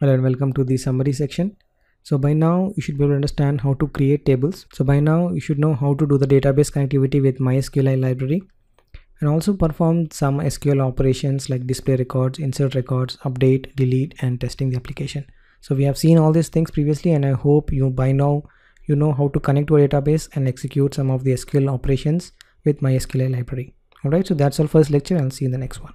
Hello and welcome to the summary section. So by now you should be able to understand how to create tables. So by now you should know how to do the database connectivity with MySQL library and also perform some SQL operations like display records, insert records, update, delete and testing the application. So we have seen all these things previously and I hope you by now you know how to connect to a database and execute some of the SQL operations with MySQL library. Alright, so that's all for this lecture. I'll see you in the next one.